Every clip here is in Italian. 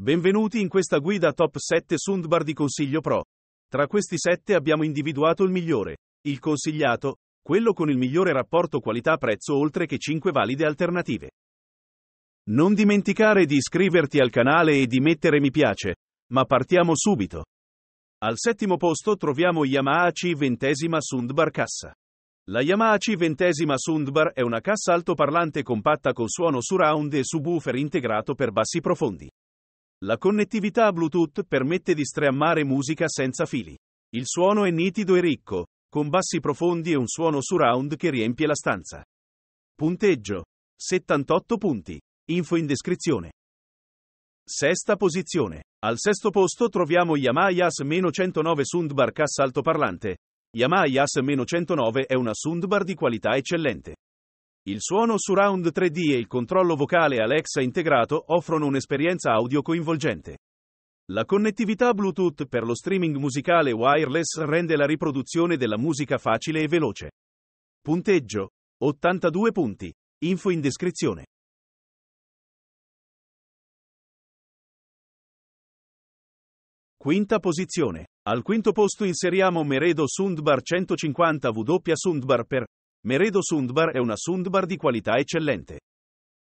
Benvenuti in questa guida top 7 Sundbar di consiglio pro. Tra questi 7 abbiamo individuato il migliore, il consigliato, quello con il migliore rapporto qualità-prezzo oltre che 5 valide alternative. Non dimenticare di iscriverti al canale e di mettere mi piace, ma partiamo subito. Al settimo posto troviamo Yamaha C20 Sundbar Cassa. La Yamaha C20 Sundbar è una cassa altoparlante compatta con suono surround e subwoofer integrato per bassi profondi. La connettività Bluetooth permette di streammare musica senza fili. Il suono è nitido e ricco, con bassi profondi e un suono surround che riempie la stanza. Punteggio 78 punti. Info in descrizione. Sesta posizione. Al sesto posto troviamo Yamaha Yas-109 Sundbar Cassa altoparlante. Yamaha Yas-109 è una Sundbar di qualità eccellente. Il suono surround 3D e il controllo vocale Alexa integrato offrono un'esperienza audio coinvolgente. La connettività Bluetooth per lo streaming musicale wireless rende la riproduzione della musica facile e veloce. Punteggio 82 punti. Info in descrizione. Quinta posizione. Al quinto posto inseriamo Meredo Sundbar 150 W Sundbar per Meredo Sundbar è una Sundbar di qualità eccellente.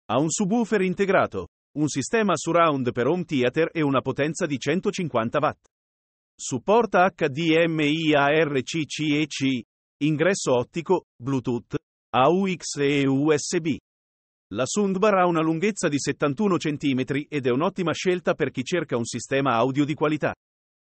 Ha un subwoofer integrato, un sistema surround per home theater e una potenza di 150 watt. Supporta HDMI ARCCEC, ingresso ottico, Bluetooth, AUX e USB. La Sundbar ha una lunghezza di 71 cm ed è un'ottima scelta per chi cerca un sistema audio di qualità.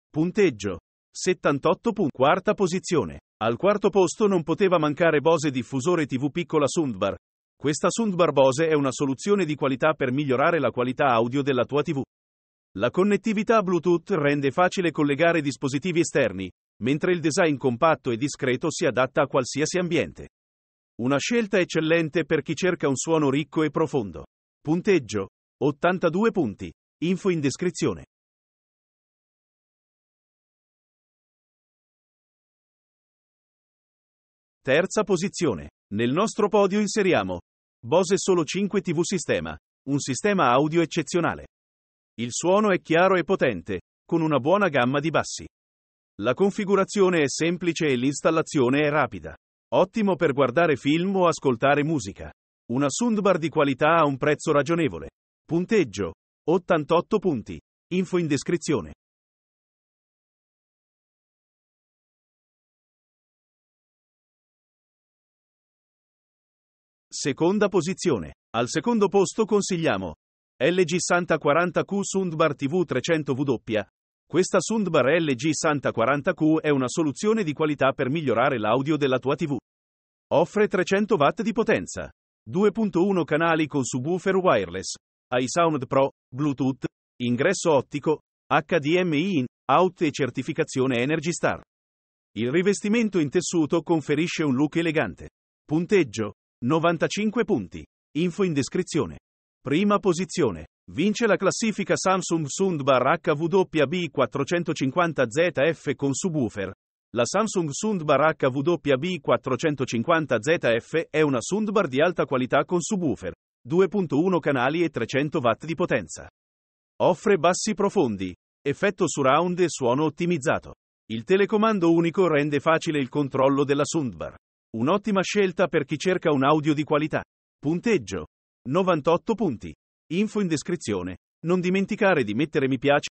Punteggio 78 punti. Quarta posizione. Al quarto posto non poteva mancare Bose diffusore TV piccola Soundbar. Questa Soundbar Bose è una soluzione di qualità per migliorare la qualità audio della tua TV. La connettività Bluetooth rende facile collegare dispositivi esterni, mentre il design compatto e discreto si adatta a qualsiasi ambiente. Una scelta eccellente per chi cerca un suono ricco e profondo. Punteggio 82 punti. Info in descrizione. Terza posizione. Nel nostro podio inseriamo Bose Solo 5 TV Sistema, un sistema audio eccezionale. Il suono è chiaro e potente, con una buona gamma di bassi. La configurazione è semplice e l'installazione è rapida. Ottimo per guardare film o ascoltare musica. Una soundbar di qualità a un prezzo ragionevole. Punteggio 88 punti. Info in descrizione. Seconda posizione. Al secondo posto consigliamo LG Santa 40Q Sundbar TV 300W. Questa Sundbar LG Santa 40Q è una soluzione di qualità per migliorare l'audio della tua TV. Offre 300 W di potenza. 2.1 canali con subwoofer wireless, iSound Pro, Bluetooth, ingresso ottico, HDMI in, out e certificazione Energy Star. Il rivestimento in tessuto conferisce un look elegante. Punteggio 95 punti. Info in descrizione. Prima posizione. Vince la classifica Samsung Sund HWB450ZF con subwoofer. La Samsung Soundbar HWB450ZF è una soundbar di alta qualità con subwoofer, 2.1 canali e 300 watt di potenza. Offre bassi profondi, effetto surround e suono ottimizzato. Il telecomando unico rende facile il controllo della soundbar. Un'ottima scelta per chi cerca un audio di qualità. Punteggio 98 punti. Info in descrizione. Non dimenticare di mettere mi piace.